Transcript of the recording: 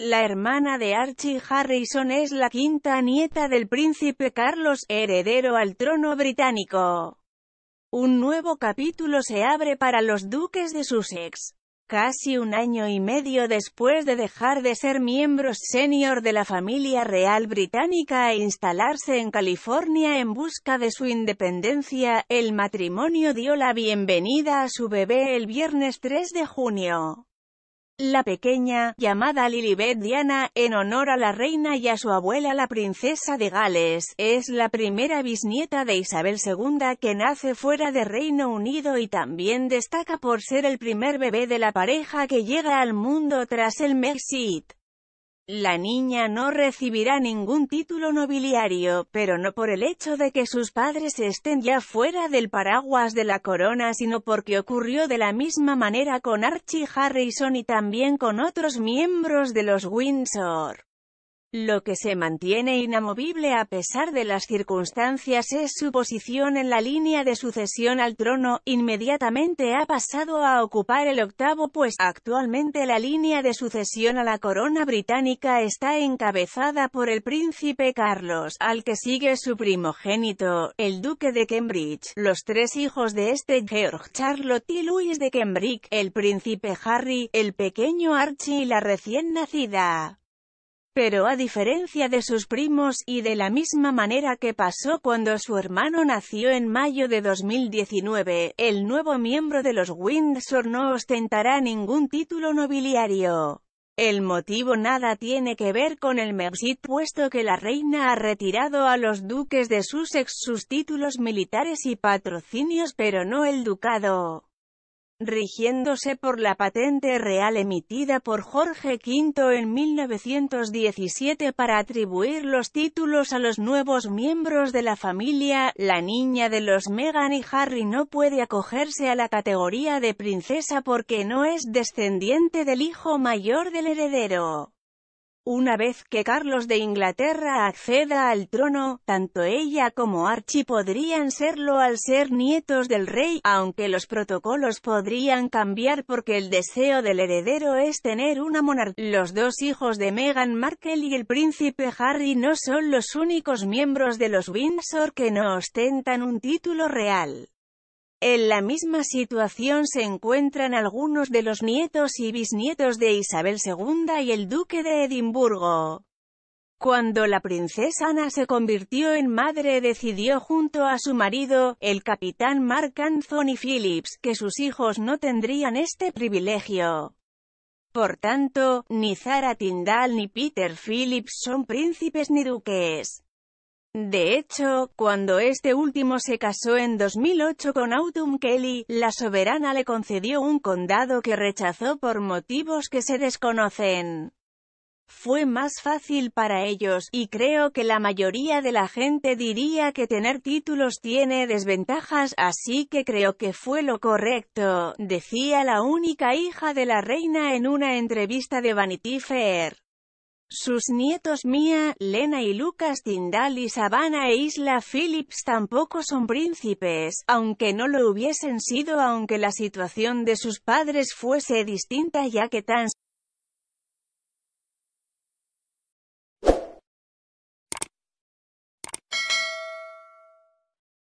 La hermana de Archie Harrison es la quinta nieta del príncipe Carlos, heredero al trono británico. Un nuevo capítulo se abre para los duques de Sussex. Casi un año y medio después de dejar de ser miembros senior de la familia real británica e instalarse en California en busca de su independencia, el matrimonio dio la bienvenida a su bebé el viernes 3 de junio. La pequeña, llamada Lilibet Diana, en honor a la reina y a su abuela la princesa de Gales, es la primera bisnieta de Isabel II que nace fuera de Reino Unido y también destaca por ser el primer bebé de la pareja que llega al mundo tras el Mexit. La niña no recibirá ningún título nobiliario, pero no por el hecho de que sus padres estén ya fuera del paraguas de la corona sino porque ocurrió de la misma manera con Archie Harrison y también con otros miembros de los Windsor. Lo que se mantiene inamovible a pesar de las circunstancias es su posición en la línea de sucesión al trono, inmediatamente ha pasado a ocupar el octavo pues actualmente la línea de sucesión a la corona británica está encabezada por el príncipe Carlos, al que sigue su primogénito, el duque de Cambridge, los tres hijos de este George, Charlotte y Louis de Cambridge, el príncipe Harry, el pequeño Archie y la recién nacida. Pero a diferencia de sus primos, y de la misma manera que pasó cuando su hermano nació en mayo de 2019, el nuevo miembro de los Windsor no ostentará ningún título nobiliario. El motivo nada tiene que ver con el Mexit, puesto que la reina ha retirado a los duques de Sussex sus títulos militares y patrocinios pero no el ducado rigiéndose por la patente real emitida por Jorge V en 1917 para atribuir los títulos a los nuevos miembros de la familia, la niña de los Meghan y Harry no puede acogerse a la categoría de princesa porque no es descendiente del hijo mayor del heredero. Una vez que Carlos de Inglaterra acceda al trono, tanto ella como Archie podrían serlo al ser nietos del rey, aunque los protocolos podrían cambiar porque el deseo del heredero es tener una monarquía. Los dos hijos de Meghan Markle y el príncipe Harry no son los únicos miembros de los Windsor que no ostentan un título real. En la misma situación se encuentran algunos de los nietos y bisnietos de Isabel II y el duque de Edimburgo. Cuando la princesa Ana se convirtió en madre decidió junto a su marido, el capitán Mark Anthony Phillips, que sus hijos no tendrían este privilegio. Por tanto, ni Zara Tyndall ni Peter Phillips son príncipes ni duques. De hecho, cuando este último se casó en 2008 con Autumn Kelly, la soberana le concedió un condado que rechazó por motivos que se desconocen. Fue más fácil para ellos, y creo que la mayoría de la gente diría que tener títulos tiene desventajas, así que creo que fue lo correcto, decía la única hija de la reina en una entrevista de Vanity Fair. Sus nietos Mía, Lena y Lucas Tindal y e Isla Phillips tampoco son príncipes, aunque no lo hubiesen sido aunque la situación de sus padres fuese distinta ya que tan